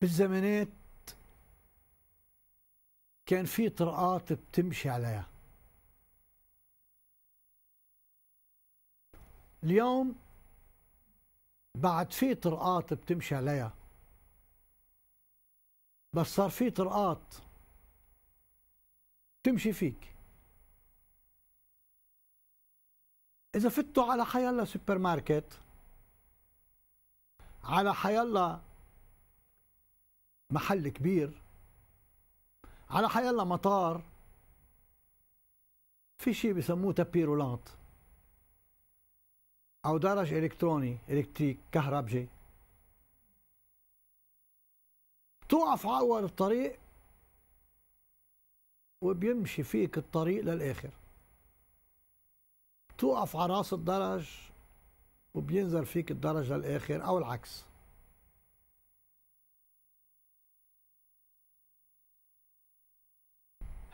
بالزمانات كان في طرقات بتمشي عليها اليوم بعد في طرقات بتمشي عليها بس صار في طرقات تمشي فيك إذا فتوا على حيالله سوبر ماركت على حيالله محل كبير على حيلا مطار في شيء بسموه تبيرولات او درج الكتروني الكتريك كهربجي بتوقف على اول الطريق وبيمشي فيك الطريق للاخر بتوقف على راس الدرج وبينزل فيك الدرج للاخر او العكس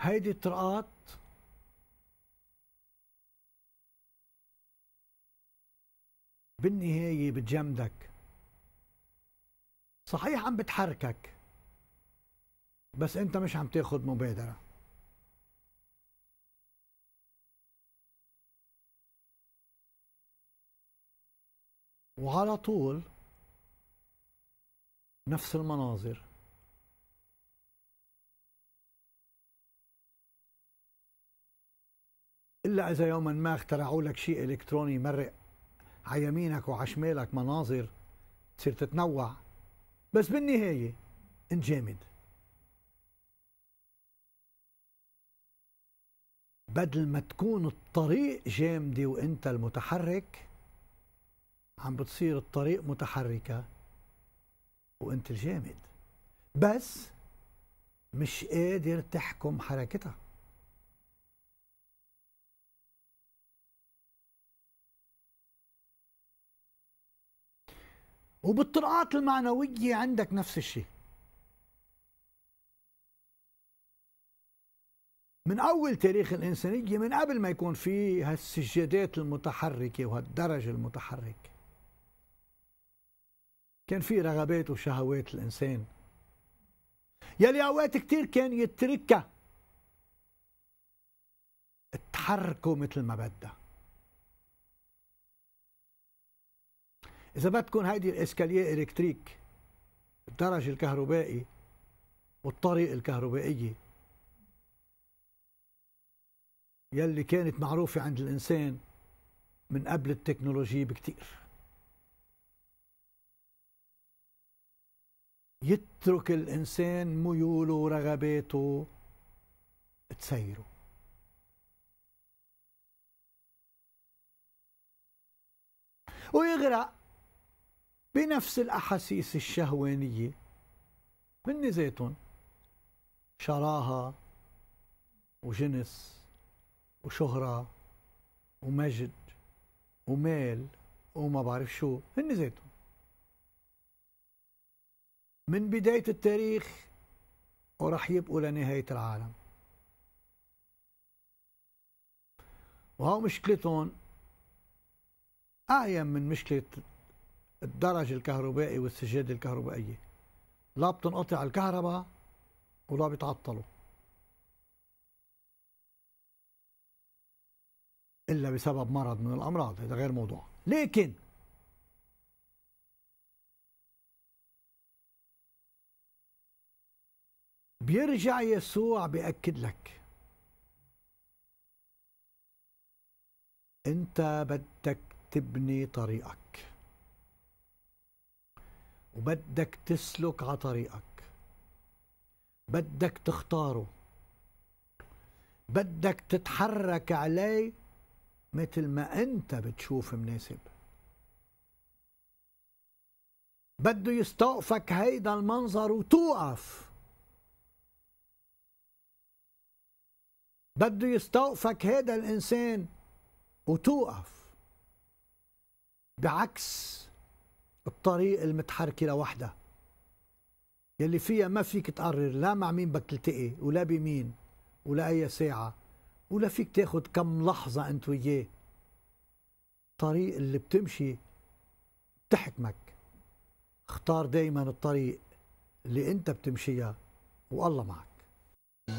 هيدي الطرقات بالنهاية بتجمدك صحيح عم بتحركك بس انت مش عم تاخد مبادرة وعلى طول نفس المناظر إلا إذا يوما ما اخترعوا لك شيء إلكتروني يمرق على يمينك وعلى شمالك مناظر تصير تتنوع بس بالنهاية انجامد بدل ما تكون الطريق جامدة وانت المتحرك عم بتصير الطريق متحركة وانت الجامد بس مش قادر تحكم حركتها وبالطرقات المعنوية عندك نفس الشيء من أول تاريخ الإنسانية من قبل ما يكون في هالسجادات المتحركة وهالدرجة المتحركة كان في رغبات وشهوات الإنسان يلي أوقات كتير كان يتركها تحركه مثل ما بدها اذا ما تكون هيدي الاسكاليه الكتريك الدرج الكهربائي والطريق الكهربائيه يلي كانت معروفه عند الانسان من قبل التكنولوجيا بكتير يترك الانسان ميوله ورغباته تسيره ويغرق بنفس الأحاسيس الشهوانية هن زيتون شراهة وجنس وشهرة ومجد ومال وما بعرف شو هن زيتون من بداية التاريخ ورح يبقوا لنهاية العالم وهو مشكلتهم أعين من مشكلة الدرج الكهربائي والسجاده الكهربائية لا بتنقطع الكهرباء ولا بيتعطلوا إلا بسبب مرض من الأمراض هذا غير موضوع لكن بيرجع يسوع بياكد لك انت بدك تبني طريقك وبدك تسلك على طريقك بدك تختاره بدك تتحرك عليه مثل ما انت بتشوف مناسب بده يستوقفك هيدا المنظر وتوقف بده يستوقفك هيدا الانسان وتوقف بعكس الطريق المتحركه لوحدها يلي فيها ما فيك تقرر لا مع مين بدك تلتقي ولا بمين ولا اي ساعه ولا فيك تاخذ كم لحظه انت وياه الطريق اللي بتمشي بتحكمك اختار دايما الطريق اللي انت بتمشيها والله معك